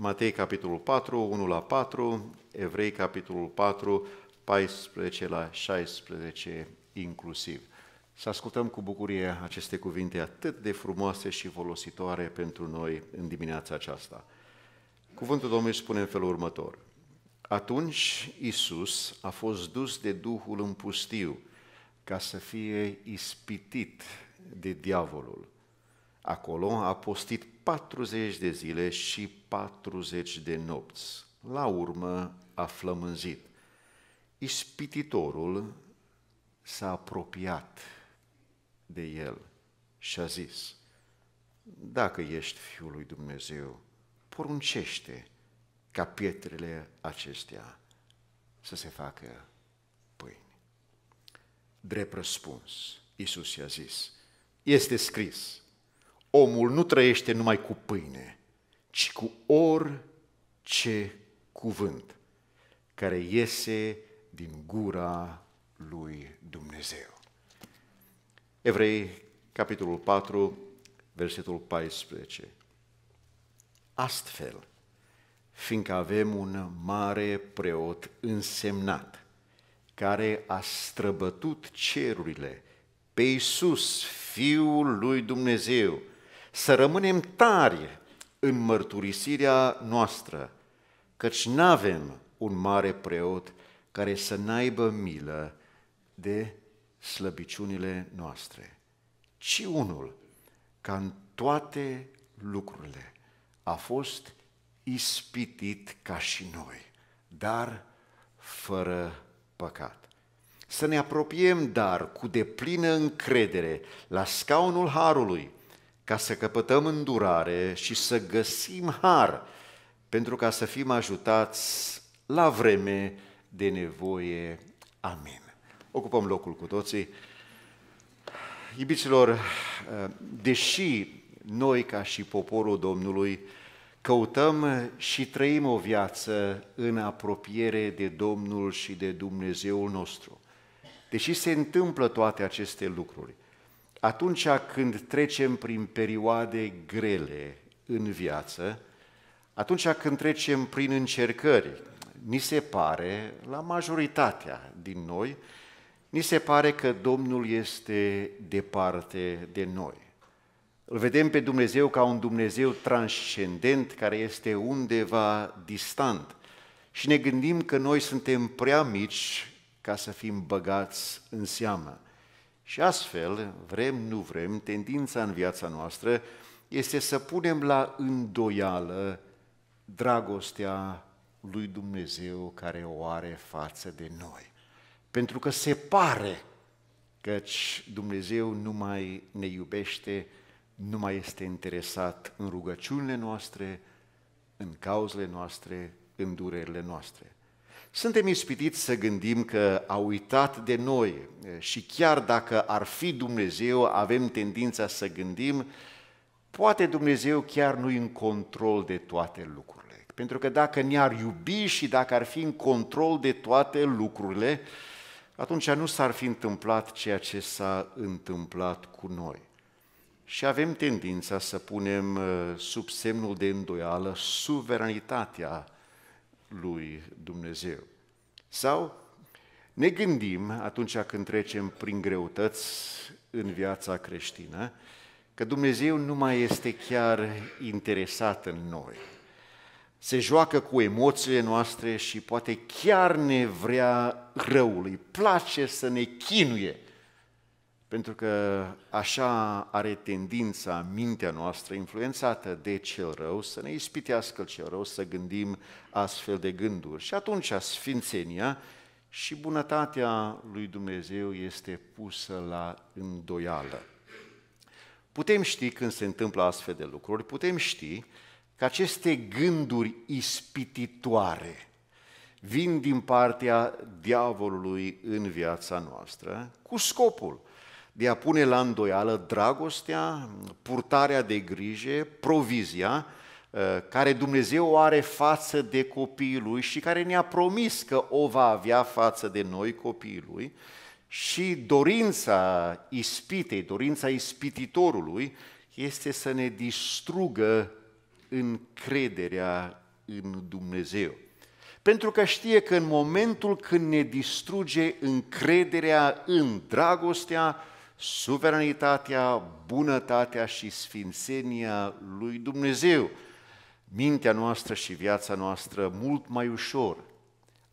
Matei, capitolul 4, 1 la 4, Evrei, capitolul 4, 14 la 16 inclusiv. Să ascultăm cu bucurie aceste cuvinte atât de frumoase și folositoare pentru noi în dimineața aceasta. Cuvântul Domnului spune în felul următor. Atunci Isus a fost dus de Duhul în pustiu ca să fie ispitit de diavolul. Acolo a postit 40 de zile și 40 de nopți. La urmă a flămânzit. Ispititorul s-a apropiat de el și a zis, dacă ești Fiul lui Dumnezeu, poruncește ca pietrele acestea să se facă pâine. Drept răspuns, Iisus i-a zis, este scris, omul nu trăiește numai cu pâine, ci cu orice cuvânt care iese din gura lui Dumnezeu. Evrei, capitolul 4, versetul 14. Astfel, fiindcă avem un mare preot însemnat, care a străbătut cerurile pe Iisus, Fiul lui Dumnezeu, să rămânem tari în mărturisirea noastră, căci nu avem un mare preot care să n-aibă milă de slăbiciunile noastre, ci unul ca în toate lucrurile a fost ispitit ca și noi, dar fără păcat. Să ne apropiem, dar, cu deplină încredere la scaunul Harului, ca să căpătăm îndurare și să găsim har pentru ca să fim ajutați la vreme de nevoie. Amin. Ocupăm locul cu toții. Iubiților, deși noi ca și poporul Domnului căutăm și trăim o viață în apropiere de Domnul și de Dumnezeul nostru, deși se întâmplă toate aceste lucruri, atunci când trecem prin perioade grele în viață, atunci când trecem prin încercări, ni se pare, la majoritatea din noi, ni se pare că Domnul este departe de noi. Îl vedem pe Dumnezeu ca un Dumnezeu transcendent care este undeva distant și ne gândim că noi suntem prea mici ca să fim băgați în seamă. Și astfel, vrem, nu vrem, tendința în viața noastră este să punem la îndoială dragostea lui Dumnezeu care o are față de noi. Pentru că se pare căci Dumnezeu nu mai ne iubește, nu mai este interesat în rugăciunile noastre, în cauzele noastre, în durerile noastre. Suntem ispitiți să gândim că a uitat de noi și chiar dacă ar fi Dumnezeu, avem tendința să gândim, poate Dumnezeu chiar nu în control de toate lucrurile. Pentru că dacă ne-ar iubi și dacă ar fi în control de toate lucrurile, atunci nu s-ar fi întâmplat ceea ce s-a întâmplat cu noi. Și avem tendința să punem uh, sub semnul de îndoială suveranitatea lui Dumnezeu. Sau ne gândim atunci când trecem prin greutăți în viața creștină că Dumnezeu nu mai este chiar interesat în noi. Se joacă cu emoțiile noastre și poate chiar ne vrea răul, îi place să ne chinuie – pentru că așa are tendința mintea noastră, influențată de cel rău, să ne ispitească cel rău, să gândim astfel de gânduri. Și atunci sfințenia și bunătatea lui Dumnezeu este pusă la îndoială. Putem ști când se întâmplă astfel de lucruri, putem ști că aceste gânduri ispititoare vin din partea diavolului în viața noastră cu scopul de a pune la îndoială dragostea, purtarea de grijă, provizia uh, care Dumnezeu o are față de copiii lui și care ne-a promis că o va avea față de noi copiii lui și dorința ispitei, dorința ispititorului este să ne distrugă încrederea în Dumnezeu. Pentru că știe că în momentul când ne distruge încrederea în dragostea, suveranitatea, bunătatea și sfințenia lui Dumnezeu. Mintea noastră și viața noastră mult mai ușor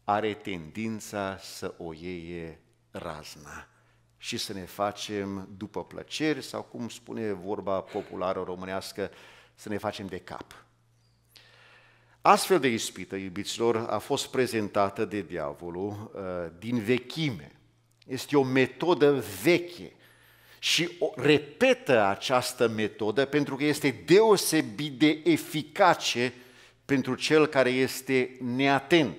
are tendința să o ieie razna și să ne facem după plăceri sau cum spune vorba populară românească, să ne facem de cap. Astfel de ispită, iubiților, a fost prezentată de diavolul uh, din vechime. Este o metodă veche și o repetă această metodă pentru că este deosebit de eficace pentru cel care este neatent,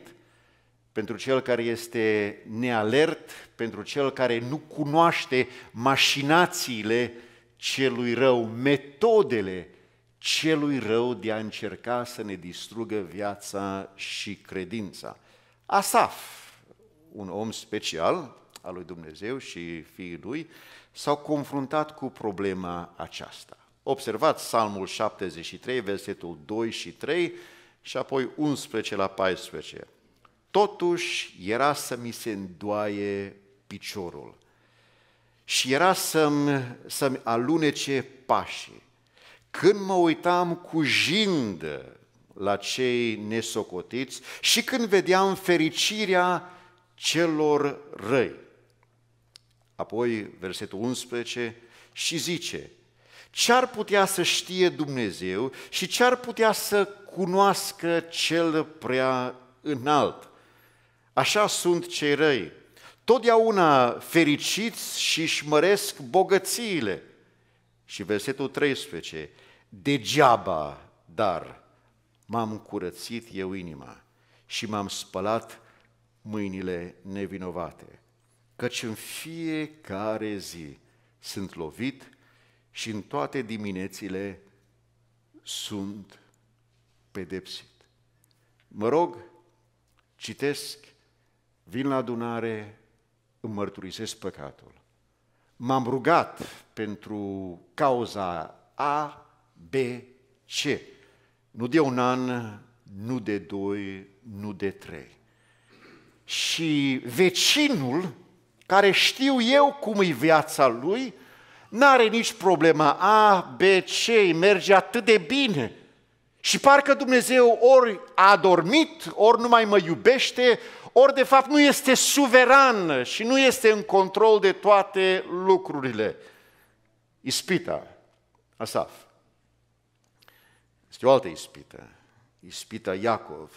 pentru cel care este nealert, pentru cel care nu cunoaște mașinațiile celui rău, metodele celui rău de a încerca să ne distrugă viața și credința. Asaf, un om special, al lui Dumnezeu și fiii lui, s-au confruntat cu problema aceasta. Observați Psalmul 73, versetul 2 și 3 și apoi 11 la 14. Totuși era să mi se îndoaie piciorul și era să-mi, să-mi alunece pașii. Când mă uitam cu jindă la cei nesocotiți și când vedeam fericirea celor răi. Apoi versetul 11 și zice, ce ar putea să știe Dumnezeu și ce ar putea să cunoască cel prea înalt? Așa sunt cei răi, totdeauna fericiți și își măresc bogățiile. Și versetul 13, degeaba, dar m-am curățit eu inima și m-am spălat mâinile nevinovate căci în fiecare zi sunt lovit și în toate diminețile sunt pedepsit. Mă rog, citesc, vin la adunare, îmi mărturisesc păcatul. M-am rugat pentru cauza A, B, C. Nu de un an, nu de doi, nu de trei. Și vecinul care știu eu cum e viața lui, n-are nici problema A, B, C, merge atât de bine. Și parcă Dumnezeu ori a dormit, ori nu mai mă iubește, ori de fapt nu este suveran și nu este în control de toate lucrurile. Ispita, Asaf. Este o altă ispită. Ispita Iacov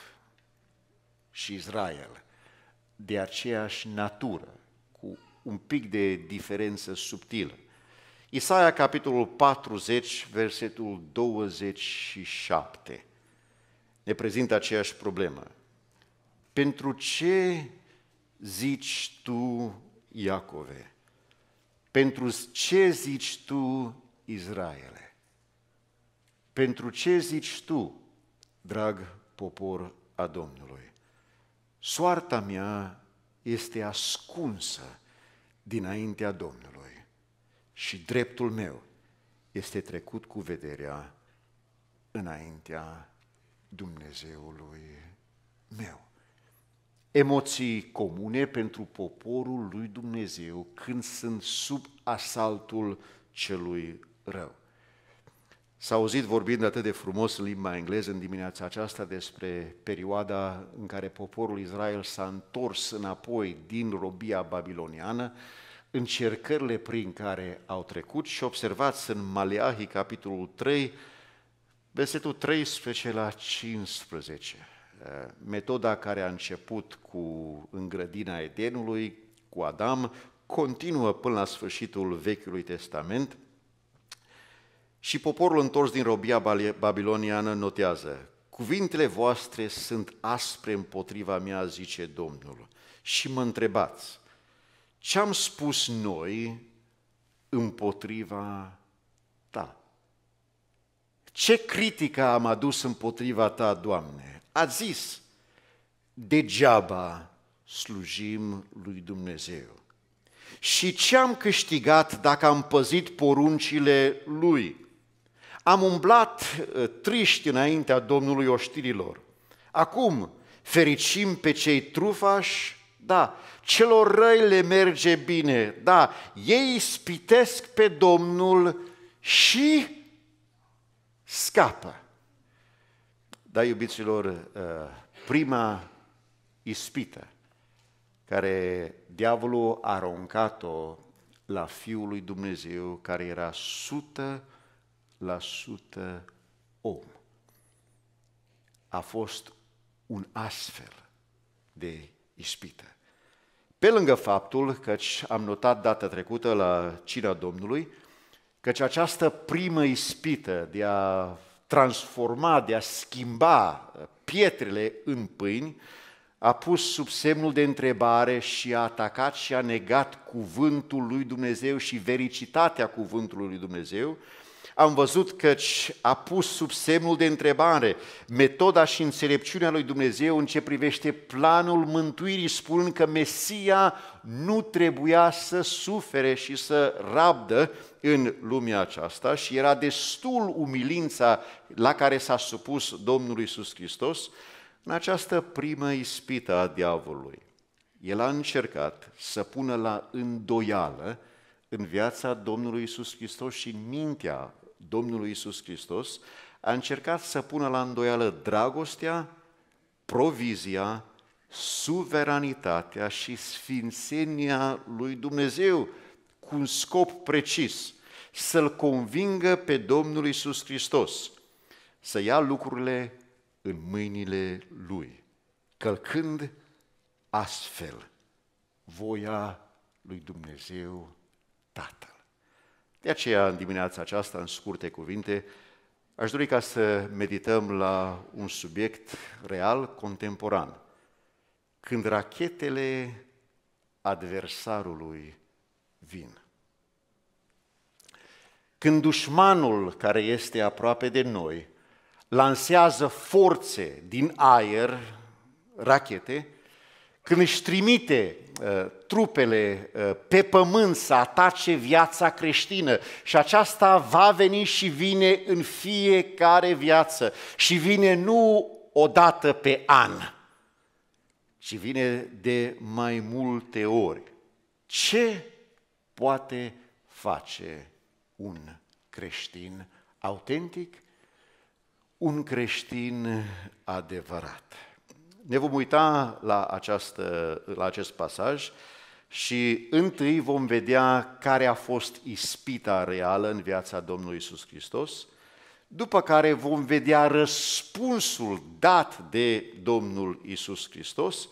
și Israel. De aceeași natură un pic de diferență subtilă. Isaia, capitolul 40, versetul 27, ne prezintă aceeași problemă. Pentru ce zici tu, Iacove? Pentru ce zici tu, Israele? Pentru ce zici tu, drag popor a Domnului? Soarta mea este ascunsă dinaintea Domnului și dreptul meu este trecut cu vederea înaintea Dumnezeului meu. Emoții comune pentru poporul lui Dumnezeu când sunt sub asaltul celui rău. S-a auzit vorbind atât de frumos în limba engleză în dimineața aceasta despre perioada în care poporul Israel s-a întors înapoi din robia babiloniană, încercările prin care au trecut și observați în Maleahi, capitolul 3, versetul 13 la 15. Eh, metoda care a început cu îngrădina Edenului, cu Adam, continuă până la sfârșitul Vechiului Testament – și poporul întors din robia babiloniană notează, cuvintele voastre sunt aspre împotriva mea, zice Domnul. Și mă întrebați, ce am spus noi împotriva ta? Ce critică am adus împotriva ta, Doamne? A zis, degeaba slujim lui Dumnezeu. Și ce am câștigat dacă am păzit poruncile lui? Am umblat uh, triști înaintea Domnului oștirilor. Acum fericim pe cei trufași, da, celor răi le merge bine, da, ei spitesc pe Domnul și scapă. Da, iubiților, uh, prima ispită care diavolul a aruncat-o la Fiul lui Dumnezeu, care era sută om. A fost un astfel de ispită. Pe lângă faptul, căci am notat data trecută la cina Domnului, căci această primă ispită de a transforma, de a schimba pietrele în pâini, a pus sub semnul de întrebare și a atacat și a negat cuvântul lui Dumnezeu și vericitatea cuvântului lui Dumnezeu, am văzut căci a pus sub semnul de întrebare metoda și înțelepciunea lui Dumnezeu în ce privește planul mântuirii, spunând că Mesia nu trebuia să sufere și să rabdă în lumea aceasta și era destul umilința la care s-a supus Domnul Isus Hristos în această primă ispită a diavolului. El a încercat să pună la îndoială în viața Domnului Isus Hristos și în mintea Domnului Isus Hristos, a încercat să pună la îndoială dragostea, provizia, suveranitatea și sfințenia lui Dumnezeu cu un scop precis, să-L convingă pe Domnul Isus Hristos să ia lucrurile în mâinile Lui, călcând astfel voia lui Dumnezeu Tatăl. De aceea, în dimineața aceasta, în scurte cuvinte, aș dori ca să medităm la un subiect real, contemporan. Când rachetele adversarului vin. Când dușmanul care este aproape de noi lansează forțe din aer, rachete, când își trimite Uh, trupele uh, pe pământ să atace viața creștină și aceasta va veni și vine în fiecare viață și vine nu o dată pe an, ci vine de mai multe ori. Ce poate face un creștin autentic? Un creștin adevărat. Ne vom uita la, această, la acest pasaj și întâi vom vedea care a fost ispita reală în viața Domnului Isus Hristos, după care vom vedea răspunsul dat de Domnul Isus Hristos,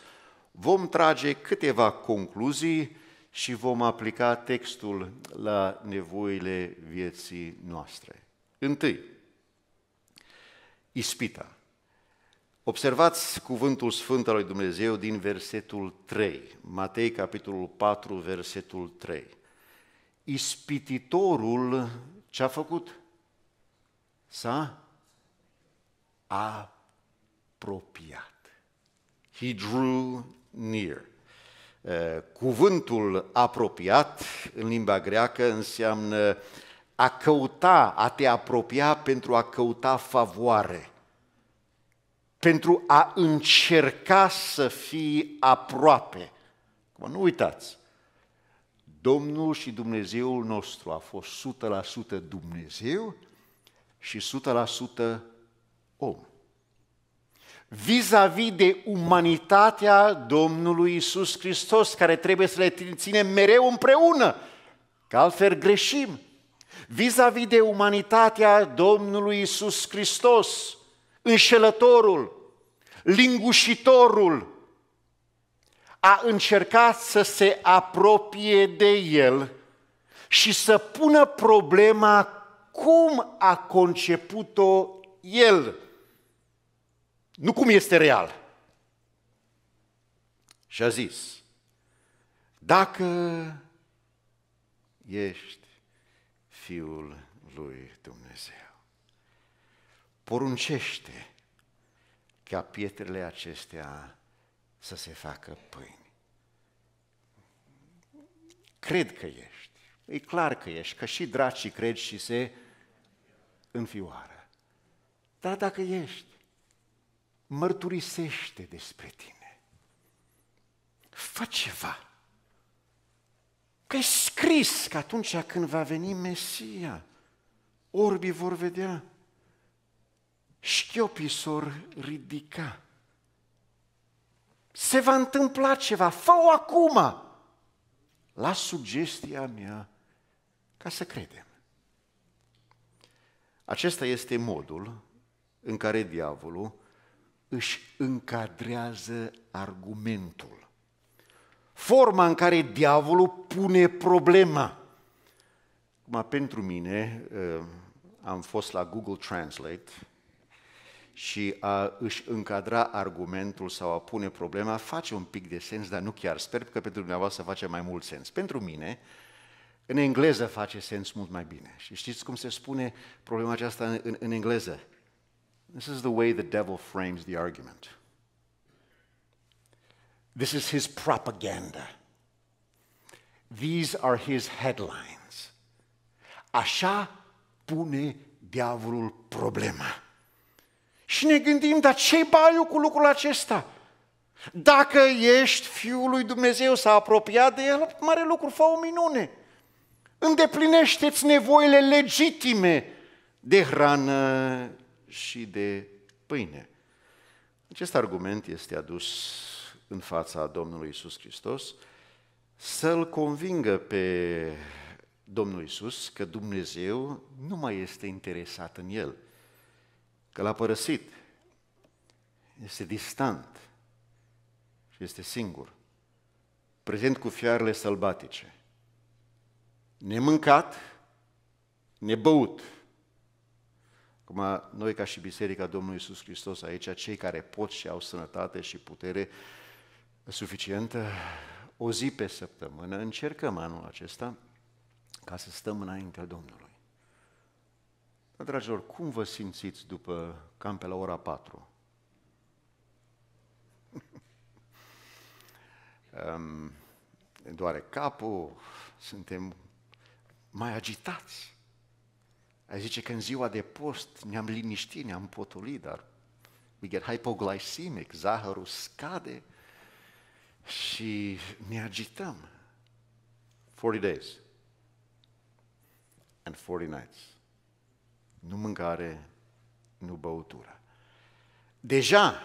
vom trage câteva concluzii și vom aplica textul la nevoile vieții noastre. Întâi, ispita. Observați cuvântul Sfânt al lui Dumnezeu din versetul 3, Matei capitolul 4, versetul 3. Ispititorul ce a făcut? S-a apropiat. He drew near. Eh, cuvântul apropiat în limba greacă înseamnă a căuta, a te apropia pentru a căuta favoare – pentru a încerca să fii aproape. nu uitați, Domnul și Dumnezeul nostru a fost 100% Dumnezeu și 100% om. Vis-a-vis de umanitatea Domnului Isus Hristos, care trebuie să le ținem mereu împreună, că altfel greșim. Vis-a-vis de umanitatea Domnului Isus Hristos, înșelătorul, lingușitorul a încercat să se apropie de el și să pună problema cum a conceput-o el, nu cum este real. Și a zis, dacă ești Fiul lui Dumnezeu poruncește ca pietrele acestea să se facă pâini. Cred că ești, e clar că ești, că și dracii cred și se înfioară. Dar dacă ești, mărturisește despre tine. Fă ceva. Că e scris că atunci când va veni Mesia, orbii vor vedea, șchiopii s-or ridica. Se va întâmpla ceva, fă-o acum! La sugestia mea, ca să credem. Acesta este modul în care diavolul își încadrează argumentul. Forma în care diavolul pune problema. Acum, pentru mine, uh, am fost la Google Translate și a își încadra argumentul sau a pune problema face un pic de sens, dar nu chiar. Sper că pentru dumneavoastră face mai mult sens. Pentru mine, în engleză face sens mult mai bine. Și știți cum se spune problema aceasta în, în, în engleză? This is the way the devil frames the argument. This is his propaganda. These are his headlines. Așa pune diavolul problema. Și ne gândim, dar ce baiu cu lucrul acesta? Dacă ești Fiul lui Dumnezeu, s-a apropiat de El, mare lucru, fă o minune. Îndeplinește-ți nevoile legitime de hrană și de pâine. Acest argument este adus în fața Domnului Isus Hristos să-l convingă pe Domnul Isus că Dumnezeu nu mai este interesat în el – că l-a părăsit. Este distant și este singur, prezent cu fiarele sălbatice, nemâncat, nebăut. Acum, noi ca și Biserica Domnului Iisus Hristos aici, cei care pot și au sănătate și putere suficientă, o zi pe săptămână încercăm anul acesta ca să stăm înaintea Domnului. Dar, dragilor, cum vă simțiți după cam pe la ora 4? um, doare capul, suntem mai agitați. Ai zice că în ziua de post ne-am liniștit, ne-am potolit, dar we get hypoglycemic, zahărul scade și ne agităm. 40 days and 40 nights nu mâncare, nu băutură. Deja,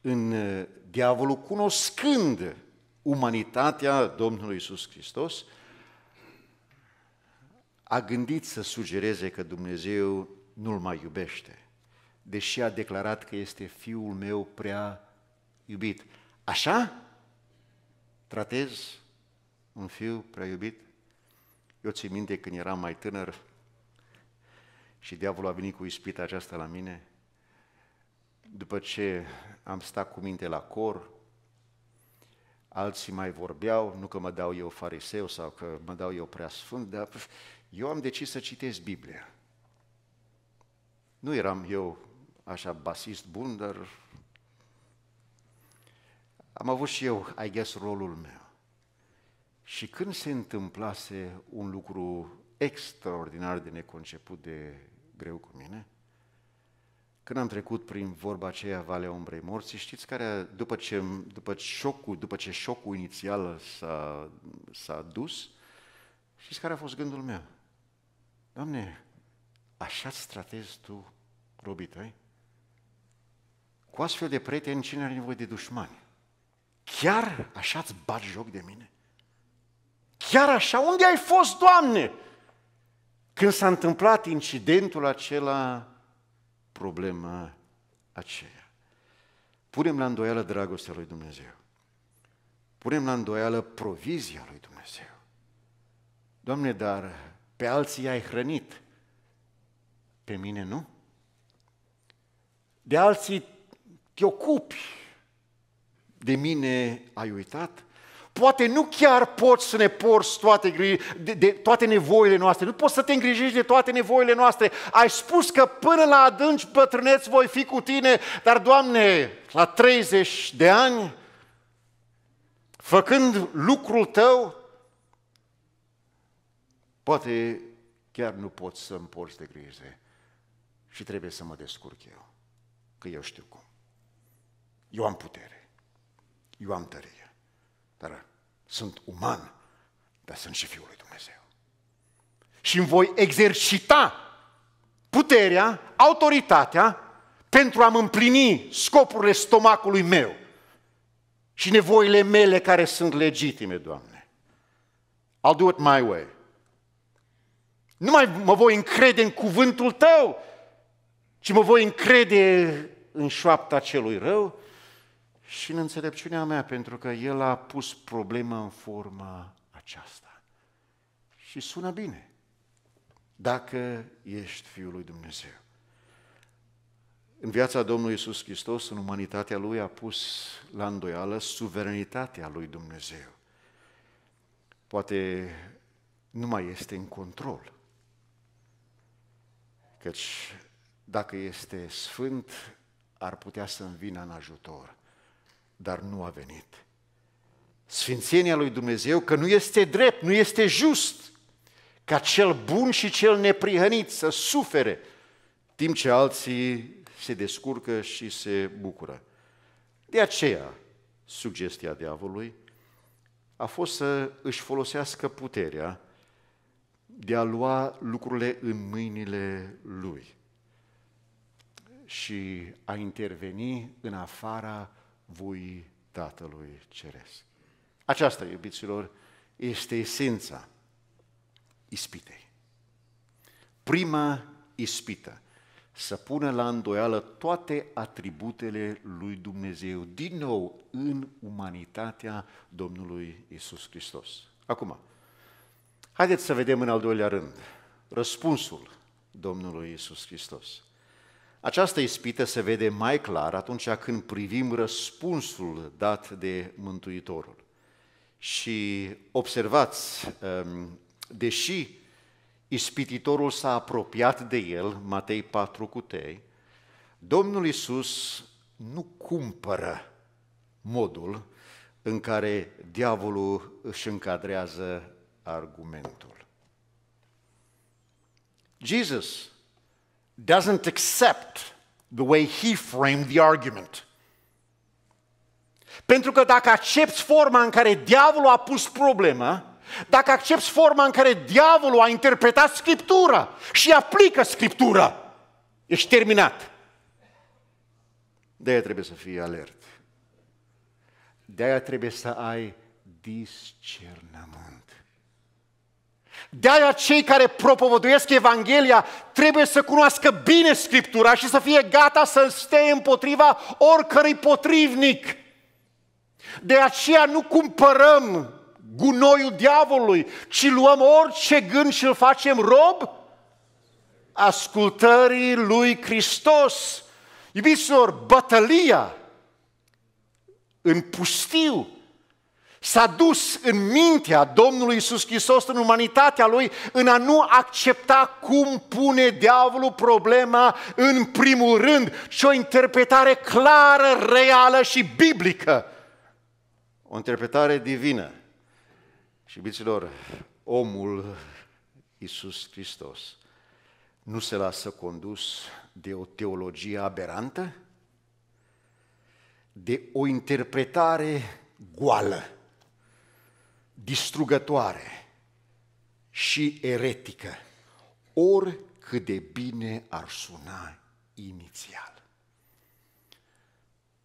în uh, diavolul cunoscând umanitatea Domnului Isus Hristos, a gândit să sugereze că Dumnezeu nu-l mai iubește, deși a declarat că este fiul meu prea iubit. Așa tratez un fiu prea iubit? Eu țin minte când eram mai tânăr, și diavolul a venit cu ispita aceasta la mine, după ce am stat cu minte la cor, alții mai vorbeau, nu că mă dau eu fariseu sau că mă dau eu prea sfânt, dar eu am decis să citesc Biblia. Nu eram eu așa basist bun, dar am avut și eu, I guess, rolul meu. Și când se întâmplase un lucru extraordinar de neconceput de greu cu mine? Când am trecut prin vorba aceea Valea Umbrei Morții, știți care, după ce, după șocul, după ce șocul inițial s-a, s-a dus, știți care a fost gândul meu? Doamne, așa stratezi tu robii tăi? Cu astfel de prieteni, cine are nevoie de dușmani? Chiar așa ți bat joc de mine? Chiar așa? Unde ai fost, Doamne? Când s-a întâmplat incidentul acela, problema aceea. Punem la îndoială dragostea lui Dumnezeu. Punem la îndoială provizia lui Dumnezeu. Doamne, dar pe alții ai hrănit, pe mine nu? De alții te ocupi, de mine ai uitat? Poate nu chiar poți să ne porți toate, de, de toate nevoile noastre, nu poți să te îngrijești de toate nevoile noastre. Ai spus că până la adânci bătrâneți voi fi cu tine, dar, Doamne, la 30 de ani, făcând lucrul tău, poate chiar nu poți să îmi porți de grijă și trebuie să mă descurc eu, că eu știu cum. Eu am putere, eu am tărie. Dar sunt uman, dar sunt și Fiul lui Dumnezeu. Și îmi voi exercita puterea, autoritatea pentru a-mi împlini scopurile stomacului meu și nevoile mele care sunt legitime, Doamne. I'll do it my way. Nu mai mă voi încrede în cuvântul Tău, ci mă voi încrede în șoapta celui rău și în înțelepciunea mea, pentru că El a pus problema în forma aceasta. Și sună bine, dacă ești Fiul lui Dumnezeu. În viața Domnului Isus Hristos, în umanitatea Lui, a pus la îndoială suveranitatea Lui Dumnezeu. Poate nu mai este în control. Căci dacă este sfânt, ar putea să-mi vină în ajutor dar nu a venit. Sfințenia lui Dumnezeu că nu este drept, nu este just ca cel bun și cel neprihănit să sufere, timp ce alții se descurcă și se bucură. De aceea, sugestia diavolului a fost să își folosească puterea de a lua lucrurile în mâinile lui și a interveni în afara voii Tatălui Ceresc. Aceasta, iubiților, este esența ispitei. Prima ispită, să pună la îndoială toate atributele lui Dumnezeu, din nou în umanitatea Domnului Isus Hristos. Acum, haideți să vedem în al doilea rând răspunsul Domnului Isus Hristos. Această ispită se vede mai clar atunci când privim răspunsul dat de Mântuitorul. Și observați, ehm, deși ispititorul s-a apropiat de el, Matei 4 cu 3, Domnul Iisus nu cumpără modul în care diavolul își încadrează argumentul. Jesus doesn't accept the way he framed the argument. Pentru că dacă accepti forma în care diavolul a pus problema, dacă accepti forma în care diavolul a interpretat Scriptura și aplică Scriptura, ești terminat. De-aia trebuie să fii alert. De-aia trebuie să ai discernământ. De-aia cei care propovăduiesc Evanghelia trebuie să cunoască bine Scriptura și să fie gata să stea împotriva oricărui potrivnic. De aceea nu cumpărăm gunoiul diavolului, ci luăm orice gând și îl facem rob ascultării lui Hristos. Iubiților, bătălia în pustiu s-a dus în mintea Domnului Iisus Hristos, în umanitatea Lui, în a nu accepta cum pune diavolul problema în primul rând, și o interpretare clară, reală și biblică. O interpretare divină. Și, iubiților, omul Iisus Hristos nu se lasă condus de o teologie aberantă, de o interpretare goală distrugătoare și eretică, oricât de bine ar suna inițial.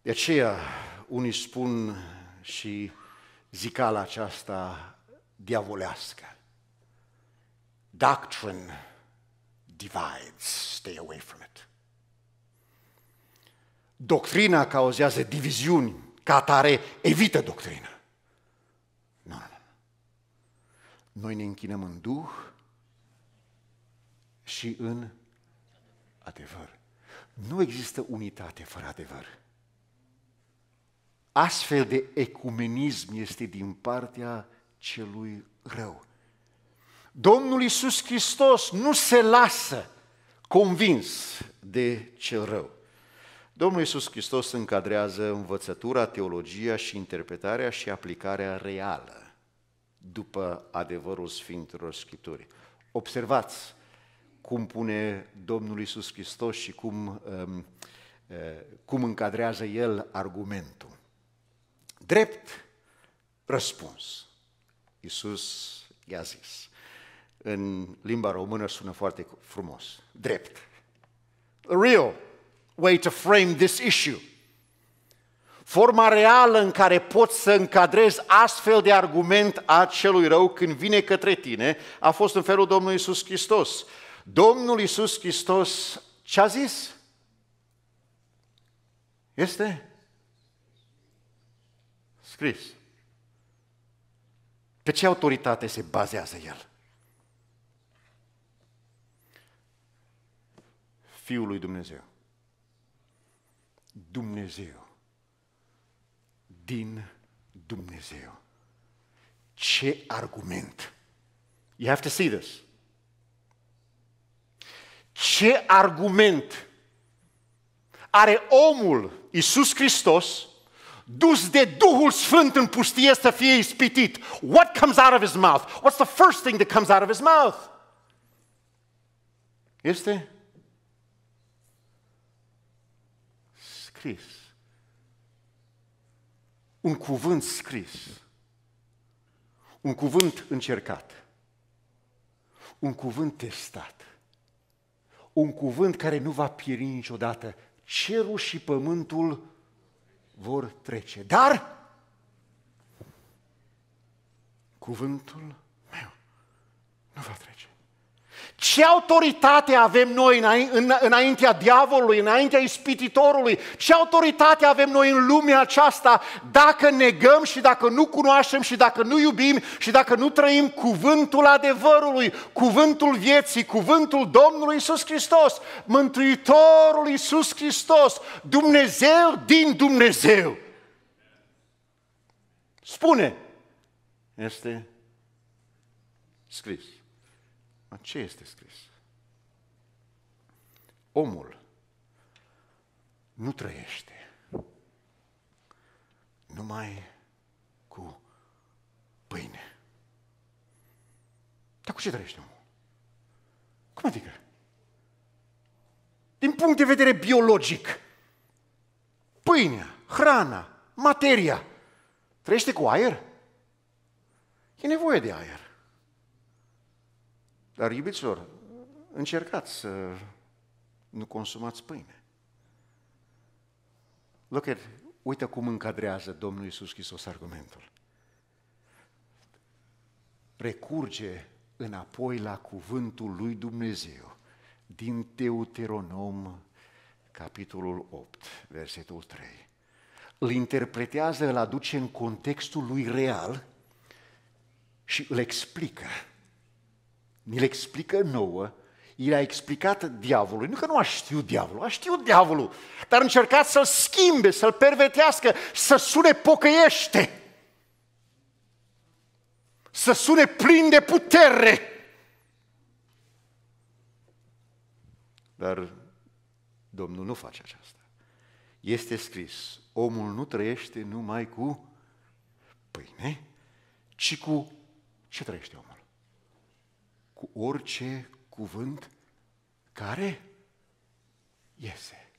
De aceea, unii spun și zicala aceasta diavolească, doctrine divides, stay away from it. Doctrina cauzează diviziuni, ca atare evită doctrina. Noi ne închinăm în Duh și în adevăr. Nu există unitate fără adevăr. Astfel de ecumenism este din partea celui rău. Domnul Iisus Hristos nu se lasă convins de cel rău. Domnul Iisus Hristos încadrează învățătura, teologia și interpretarea și aplicarea reală după adevărul Sfinților Scripturii. Observați cum pune Domnul Isus Hristos și cum, um, uh, cum încadrează El argumentul. Drept răspuns. Isus i-a zis. În limba română sună foarte frumos. Drept. A real way to frame this issue. Forma reală în care poți să încadrezi astfel de argument a celui rău când vine către tine a fost în felul Domnului Isus Hristos. Domnul Isus Hristos ce a zis? Este scris. Pe ce autoritate se bazează el? Fiul lui Dumnezeu. Dumnezeu din Dumnezeu. Ce argument! You have to see this. Ce argument are omul Iisus Hristos dus de Duhul Sfânt în pustie să fie ispitit? What comes out of his mouth? What's the first thing that comes out of his mouth? Este scris un cuvânt scris, un cuvânt încercat, un cuvânt testat, un cuvânt care nu va pieri niciodată. Cerul și pământul vor trece. Dar cuvântul meu nu va trece. Ce autoritate avem noi înaintea diavolului, înaintea ispititorului? Ce autoritate avem noi în lumea aceasta dacă negăm și dacă nu cunoaștem și dacă nu iubim și dacă nu trăim cuvântul adevărului, cuvântul vieții, cuvântul Domnului Isus Hristos, Mântuitorul Isus Hristos, Dumnezeu din Dumnezeu? Spune, este scris. Dar ce este scris? Omul nu trăiește numai cu pâine. Dar cu ce trăiește omul? Cum adică? Din punct de vedere biologic, pâinea, hrana, materia, trăiește cu aer? E nevoie de aer. Dar, iubiților, încercați să nu consumați pâine. at, uite cum încadrează Domnul Iisus Hristos argumentul. Recurge înapoi la cuvântul lui Dumnezeu din Deuteronom, capitolul 8, versetul 3. Îl interpretează, îl aduce în contextul lui real și îl explică mi le explică nouă, i a explicat diavolului, nu că nu a știut diavolul, a știut diavolul, dar încercat să-l schimbe, să-l pervetească, să sune pocăiește, să sune plin de putere. Dar Domnul nu face aceasta. Este scris, omul nu trăiește numai cu pâine, ci cu ce trăiește omul? cu orice cuvânt care iese.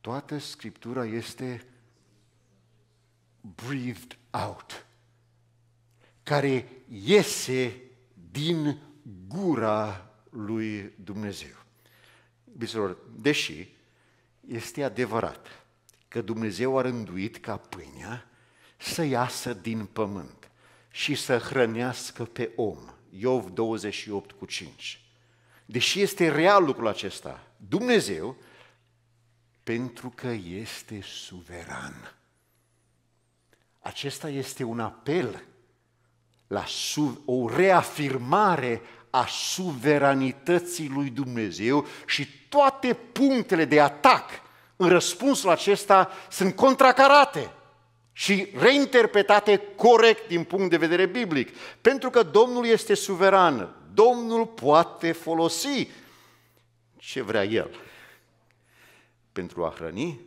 Toată Scriptura este breathed out, care iese din gura lui Dumnezeu. Biselor, deși este adevărat că Dumnezeu a rânduit ca pâinea să iasă din pământ, și să hrănească pe om. Iov 28 cu 5. Deși este real lucrul acesta, Dumnezeu, pentru că este suveran. Acesta este un apel la o reafirmare a suveranității lui Dumnezeu și toate punctele de atac în răspunsul acesta sunt contracarate și reinterpretate corect din punct de vedere biblic. Pentru că Domnul este suveran. Domnul poate folosi ce vrea El pentru a hrăni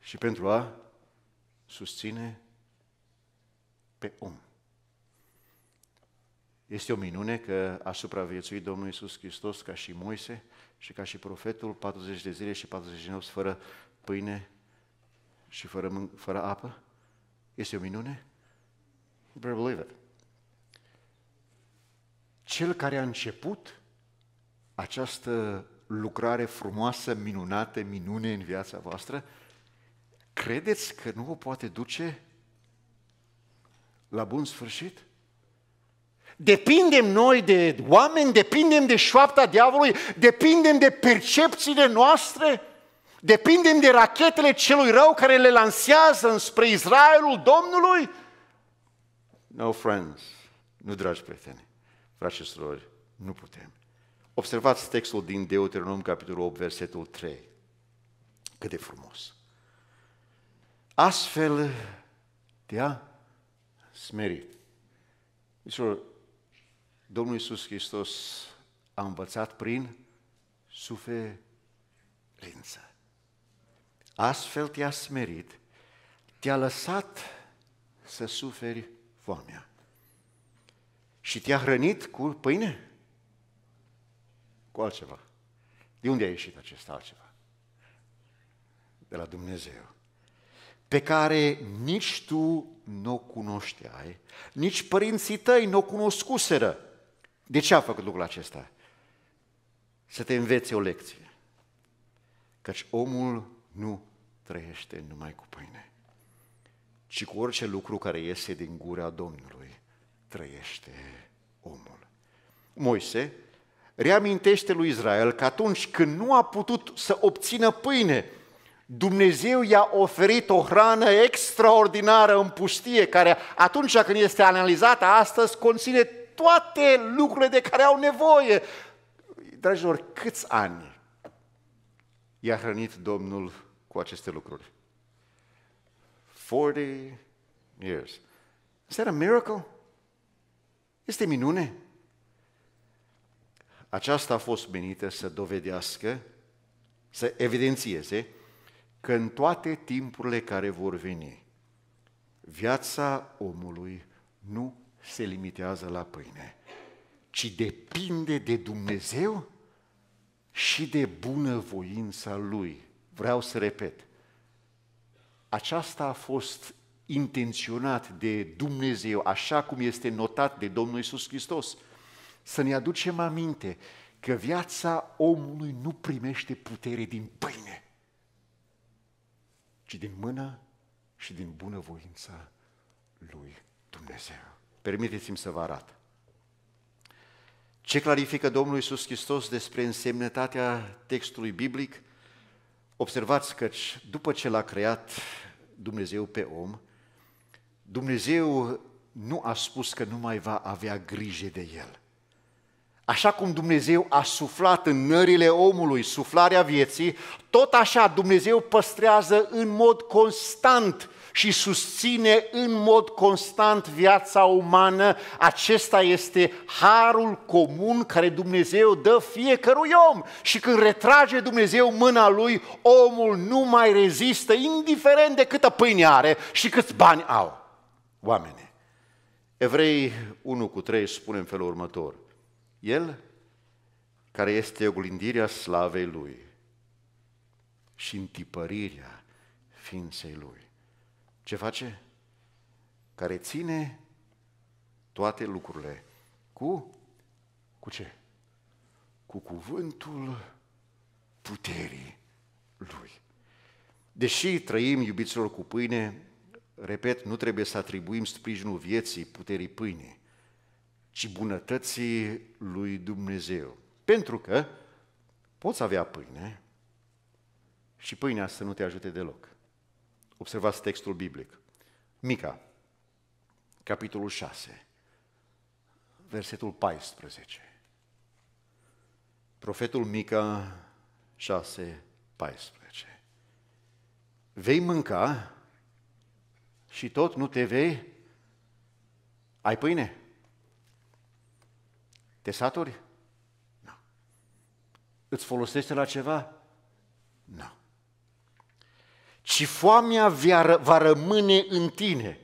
și pentru a susține pe om. Este o minune că a supraviețuit Domnul Iisus Hristos ca și Moise și ca și profetul 40 de zile și 40 de nopți fără pâine și fără, fără apă? Este o minune? You better believe it. Cel care a început această lucrare frumoasă, minunată, minune în viața voastră, credeți că nu o poate duce la bun sfârșit? Depindem noi de oameni, depindem de șoapta diavolului, depindem de percepțiile noastre? Depindem de rachetele celui rău care le lansează înspre Israelul Domnului? No, friends, nu, dragi prieteni, dragi și surori, nu putem. Observați textul din Deuteronom, capitolul 8, versetul 3. Cât de frumos! Astfel te-a smerit. Deci, Domnul Iisus Hristos a învățat prin suferință astfel te-a smerit, te-a lăsat să suferi foamea și te-a hrănit cu pâine? Cu altceva. De unde a ieșit acest altceva? De la Dumnezeu. Pe care nici tu nu o cunoșteai, nici părinții tăi nu o cunoscuseră. De ce a făcut lucrul acesta? Să te înveți o lecție. Căci omul nu trăiește numai cu pâine, ci cu orice lucru care iese din gura Domnului, trăiește omul. Moise reamintește lui Israel că atunci când nu a putut să obțină pâine, Dumnezeu i-a oferit o hrană extraordinară în pustie, care atunci când este analizată astăzi conține toate lucrurile de care au nevoie. Dragilor, câți ani i-a hrănit Domnul cu aceste lucruri. 40 years. Is that a miracle? Este minune? Aceasta a fost menită să dovedească, să evidențieze că în toate timpurile care vor veni, viața omului nu se limitează la pâine, ci depinde de Dumnezeu și de bunăvoința Lui vreau să repet, aceasta a fost intenționat de Dumnezeu, așa cum este notat de Domnul Isus Hristos. Să ne aducem aminte că viața omului nu primește putere din pâine, ci din mână și din bunăvoința lui Dumnezeu. Permiteți-mi să vă arăt. Ce clarifică Domnul Isus Hristos despre însemnătatea textului biblic? Observați că după ce l-a creat Dumnezeu pe om, Dumnezeu nu a spus că nu mai va avea grijă de el. Așa cum Dumnezeu a suflat în nările omului suflarea vieții, tot așa Dumnezeu păstrează în mod constant și susține în mod constant viața umană. Acesta este harul comun care Dumnezeu dă fiecărui om. Și când retrage Dumnezeu mâna lui, omul nu mai rezistă, indiferent de câtă pâine are și câți bani au. Oamene, Evrei 1 cu 3 spune în felul următor. El care este oglindirea slavei lui și întipărirea ființei lui. Ce face? Care ține toate lucrurile. Cu? Cu ce? Cu cuvântul puterii lui. Deși trăim, iubiților, cu pâine, repet, nu trebuie să atribuim sprijinul vieții, puterii pâinii, ci bunătății lui Dumnezeu. Pentru că poți avea pâine și pâinea să nu te ajute deloc. Observați textul biblic. Mica, capitolul 6, versetul 14. Profetul Mica 6, 14. Vei mânca și tot nu te vei... Ai pâine? Te saturi? Nu. Îți folosește la ceva? Nu ci foamea va rămâne în tine.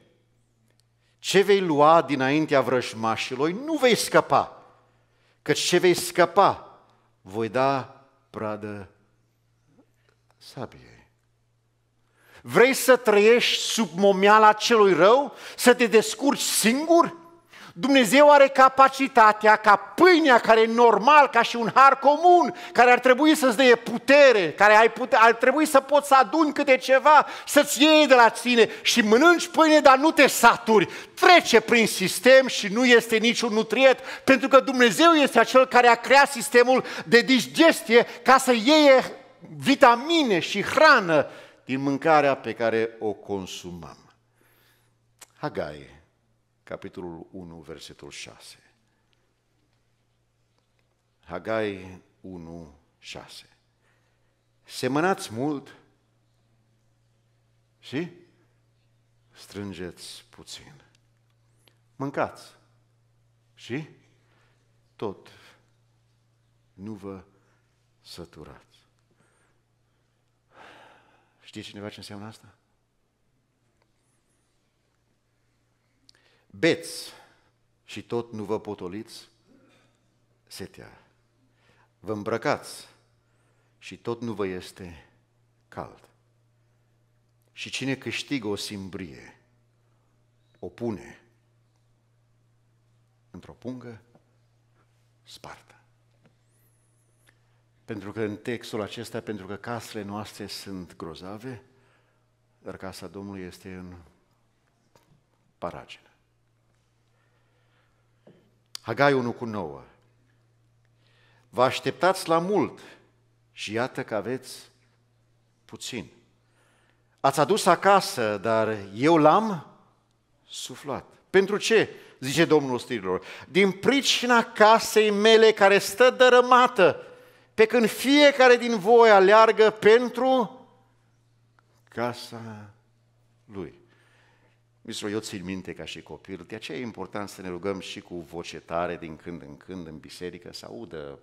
Ce vei lua dinaintea vrăjmașilor, nu vei scăpa, Că ce vei scăpa, voi da pradă sabiei. Vrei să trăiești sub momeala celui rău? Să te descurci singur? Dumnezeu are capacitatea ca pâinea care e normal, ca și un har comun, care ar trebui să-ți dea putere, care ai pute- ar trebui să poți să aduni câte ceva, să-ți iei de la tine și mănânci pâine, dar nu te saturi. Trece prin sistem și nu este niciun nutrient, pentru că Dumnezeu este acel care a creat sistemul de digestie ca să iei vitamine și hrană din mâncarea pe care o consumăm. Hagaie capitolul 1, versetul 6. Hagai 1, 6. Semănați mult și strângeți puțin. Mâncați și tot nu vă săturați. Știți cineva ce înseamnă asta? beți și tot nu vă potoliți setea. Vă îmbrăcați și tot nu vă este cald. Și cine câștigă o simbrie, o pune într-o pungă spartă. Pentru că în textul acesta, pentru că casele noastre sunt grozave, dar casa Domnului este în paragen. Hagai 1 cu 9. Vă așteptați la mult și iată că aveți puțin. Ați adus acasă, dar eu l-am suflat. Pentru ce? Zice Domnul Stirilor. Din pricina casei mele care stă dărâmată, pe când fiecare din voi aleargă pentru casa lui. Mistrul, eu țin minte ca și copil, de aceea e important să ne rugăm și cu voce tare din când în când în biserică, să audă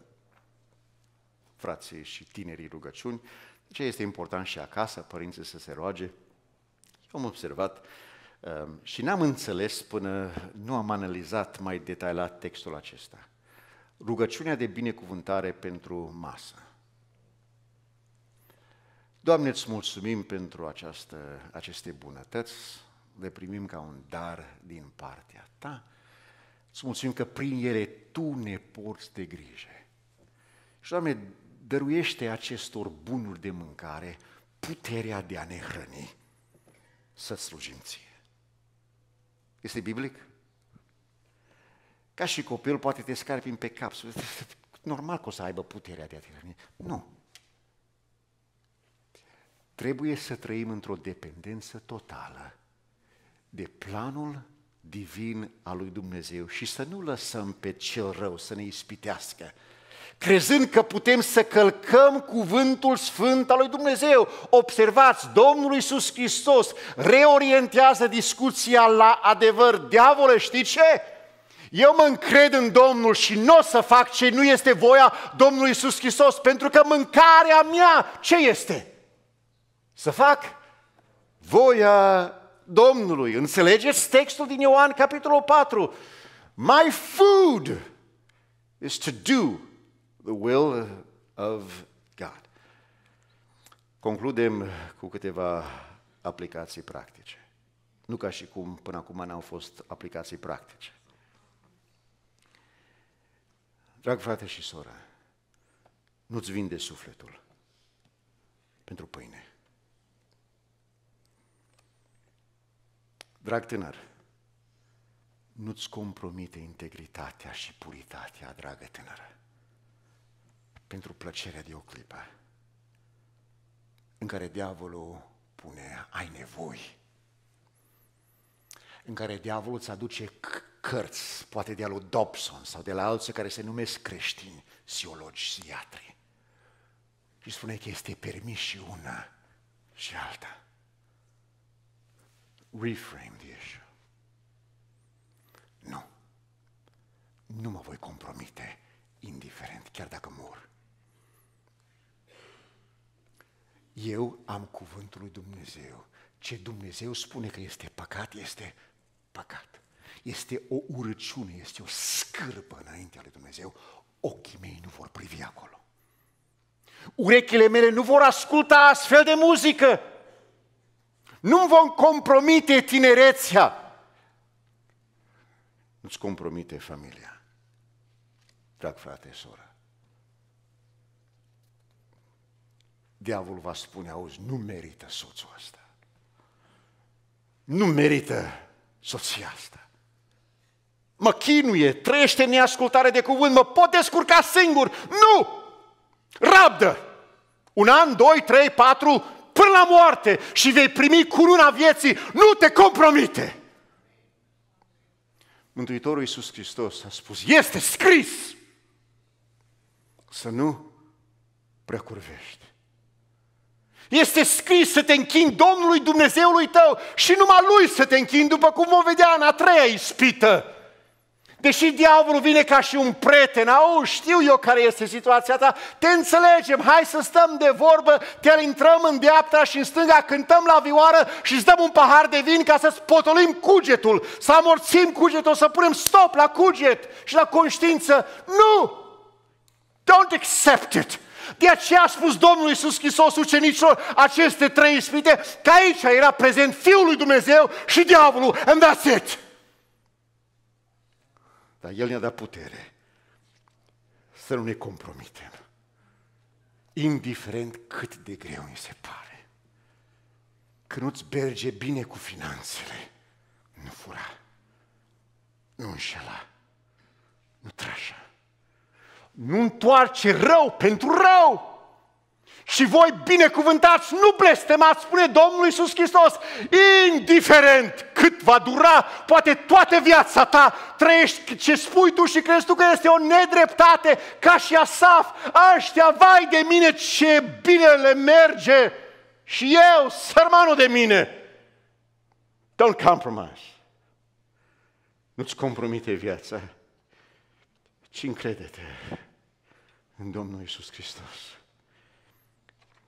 frații și tinerii rugăciuni, de ce este important și acasă, părinții să se roage. Eu am observat um, și n-am înțeles până nu am analizat mai detaliat textul acesta. Rugăciunea de binecuvântare pentru masă. Doamne, îți mulțumim pentru această, aceste bunătăți, le primim ca un dar din partea ta. Îți mulțumim că prin ele tu ne porți de grijă. Și, Doamne, dăruiește acestor bunuri de mâncare puterea de a ne hrăni, să slujim ție. Este biblic? Ca și copil poate te scarpi pe cap. Normal că o să aibă puterea de a te hrăni. Nu. Trebuie să trăim într-o dependență totală de planul divin al lui Dumnezeu și să nu lăsăm pe cel rău să ne ispitească, crezând că putem să călcăm cuvântul sfânt al lui Dumnezeu. Observați, Domnul Iisus Hristos reorientează discuția la adevăr. Diavole, știi ce? Eu mă încred în Domnul și nu o să fac ce nu este voia Domnului Iisus Hristos, pentru că mâncarea mea ce este? Să fac voia Domnului. Înțelegeți textul din Ioan, capitolul 4. My food is to do the will of God. Concludem cu câteva aplicații practice. Nu ca și cum până acum n-au fost aplicații practice. Drag frate și soră, nu-ți vinde sufletul pentru pâine. Drag tânăr, nu-ți compromite integritatea și puritatea, dragă tânără, pentru plăcerea de o clipă în care diavolul pune ai nevoi, în care diavolul îți aduce cărți, poate de al lui Dobson sau de la alții care se numesc creștini, siologi, psiatri. Și spune că este permis și una și alta reframe the issue. Nu. Nu mă voi compromite indiferent, chiar dacă mor. Eu am cuvântul lui Dumnezeu. Ce Dumnezeu spune că este păcat, este păcat. Este o urăciune, este o scârbă înaintea lui Dumnezeu. Ochii mei nu vor privi acolo. Urechile mele nu vor asculta astfel de muzică. Nu vom compromite tinerețea. Nu-ți compromite familia. Drag frate, soră. Diavolul va spune, auzi, nu merită soțul ăsta. Nu merită soția asta. Mă chinuie, trăiește în neascultare de cuvânt, mă pot descurca singur. Nu! Rabdă! Un an, doi, trei, patru, la moarte și vei primi curuna vieții, nu te compromite. Mântuitorul Iisus Hristos a spus, este scris să nu precurvești. Este scris să te închin Domnului Dumnezeului tău și numai Lui să te închin după cum vom vedea în a treia ispită. Deși diavolul vine ca și un prieten, au, știu eu care este situația ta, te înțelegem, hai să stăm de vorbă, Te intrăm în dreapta și în stânga, cântăm la vioară și îți dăm un pahar de vin ca să-ți potolim cugetul, să amorțim cugetul, să punem stop la cuget și la conștiință. Nu! Don't accept it! De aceea a spus Domnul Iisus Hristos ucenicilor aceste trei ispite, că aici era prezent Fiul lui Dumnezeu și diavolul, and that's it! Dar El ne-a dat putere să nu ne compromitem, indiferent cât de greu ni se pare. Că nu-ți berge bine cu finanțele, nu fura, nu înșela, nu trașa, nu întoarce rău pentru rău. Și voi binecuvântați, nu blestemați, spune Domnul Iisus Hristos, indiferent cât va dura, poate toată viața ta trăiești ce spui tu și crezi tu că este o nedreptate, ca și Asaf, ăștia, vai de mine ce bine le merge și eu, sărmanul de mine. Don't compromise. Nu-ți compromite viața, ci încrede-te în Domnul Iisus Hristos.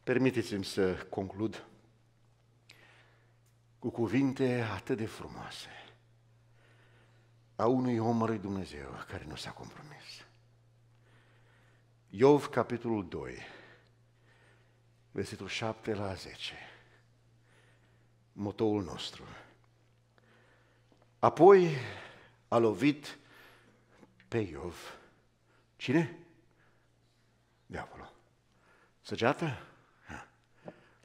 Permiteți-mi să conclud cu cuvinte atât de frumoase a unui om al lui Dumnezeu care nu s-a compromis. Iov, capitolul 2, versetul 7 la 10, motoul nostru. Apoi a lovit pe Iov. Cine? Diavolul. Săgeată?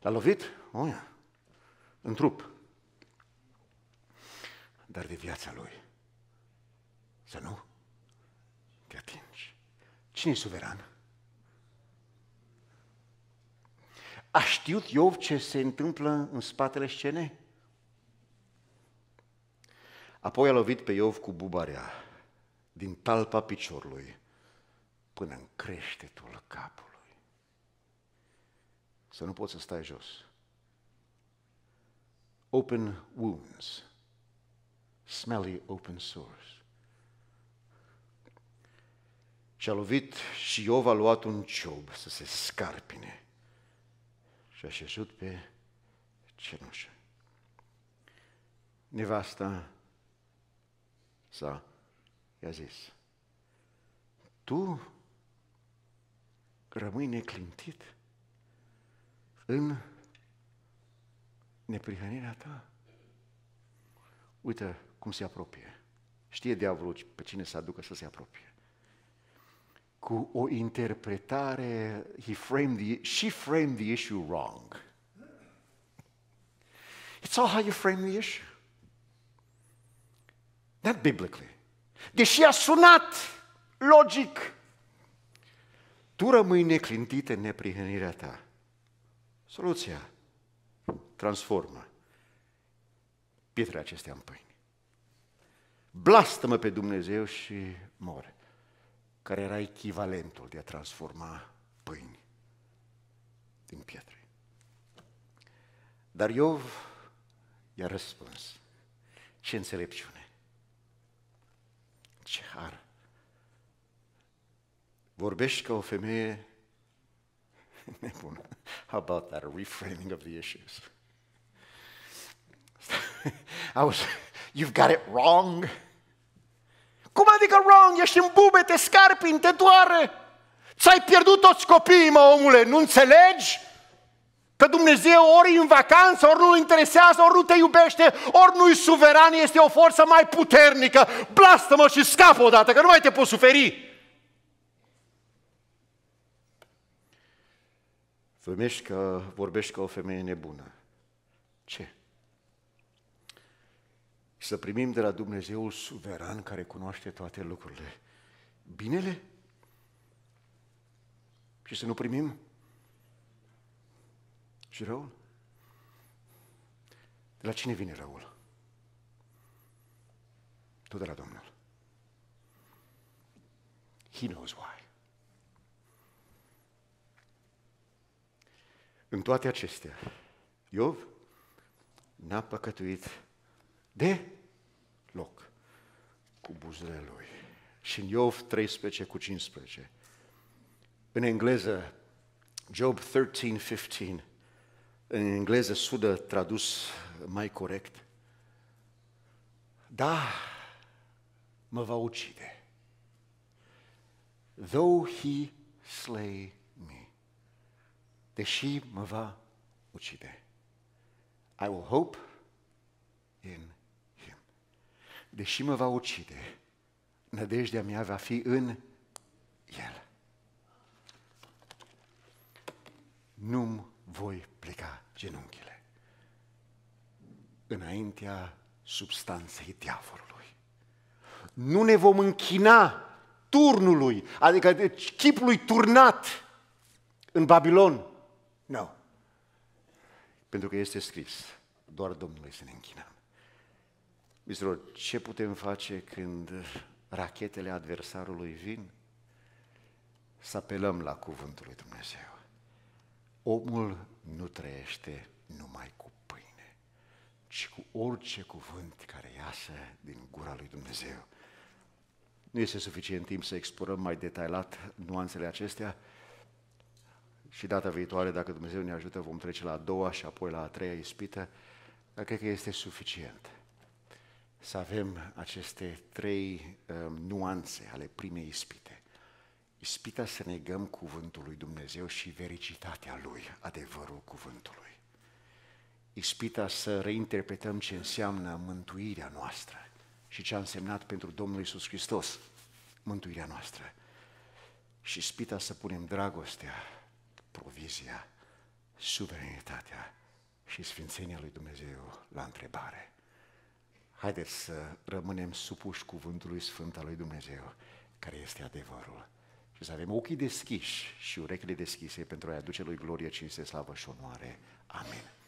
L-a lovit? O, oh, ia. În trup. Dar de viața lui. Să nu te atingi. Cine e suveran? A știut Iov ce se întâmplă în spatele scenei? Apoi a lovit pe Iov cu bubarea, din talpa piciorului, până în creștetul capului să nu poți să stai jos. Open wounds. Smelly open sores. Și a lovit și Iov a luat un ciob să se scarpine și a șezut pe cenușă. Nevasta sa i-a zis, tu rămâi neclintit în neprihănirea ta. Uite cum se apropie. Știe diavolul pe cine să aducă să se apropie. Cu o interpretare, he framed the, she framed the issue wrong. It's all how you frame the issue. Not biblically. Deși a sunat logic, tu rămâi neclintit în neprihănirea ta. Soluția transformă pietrele acestea în pâine. Blastă-mă pe Dumnezeu și mor, care era echivalentul de a transforma pâini din pietre. Dar Iov i-a răspuns. Ce înțelepciune! Ce har! Vorbești ca o femeie Nebună. How about that? A reframing of the issues. I was, you've got it wrong. Cum adică wrong? Ești în bube, te scarpin, te doare. Ți-ai pierdut toți copiii, mă, omule, nu înțelegi? Că Dumnezeu ori în vacanță, ori nu-L interesează, ori nu te iubește, ori nu-i suveran, este o forță mai puternică. Blastă-mă și scapă odată, că nu mai te poți suferi. Vorbești că vorbești ca o femeie nebună. Ce? Să primim de la Dumnezeul suveran care cunoaște toate lucrurile. Binele? Și să nu primim? Și răul? De la cine vine răul? Tot de la Domnul. He knows why. În toate acestea, Iov n-a păcătuit de loc cu buzele lui. Și în Iov 13 cu 15, în engleză, Job 13, 15, în engleză sudă tradus mai corect, da, mă va ucide. Though he slay deși mă va ucide. I will hope in him. Deși mă va ucide, nădejdea mea va fi în el. nu voi pleca genunchile înaintea substanței diavolului. Nu ne vom închina turnului, adică deci, chipului turnat în Babilon. Nu, Pentru că este scris, doar Domnului să ne închinăm. Mistror, ce putem face când rachetele adversarului vin? Să apelăm la cuvântul lui Dumnezeu. Omul nu trăiește numai cu pâine, ci cu orice cuvânt care iasă din gura lui Dumnezeu. Nu este suficient timp să explorăm mai detaliat nuanțele acestea, și data viitoare, dacă Dumnezeu ne ajută, vom trece la a doua și apoi la a treia ispită, dar cred că este suficient să avem aceste trei um, nuanțe ale primei ispite. Ispita să negăm cuvântul lui Dumnezeu și vericitatea lui, adevărul cuvântului. Ispita să reinterpretăm ce înseamnă mântuirea noastră și ce a însemnat pentru Domnul Isus Hristos mântuirea noastră. Și ispita să punem dragostea provizia, suveranitatea și sfințenia lui Dumnezeu la întrebare. Haideți să rămânem supuși cuvântului sfânt al lui Dumnezeu, care este adevărul. Și să avem ochii deschiși și urechile deschise pentru a-i aduce lui glorie, cinste, slavă și onoare. Amin.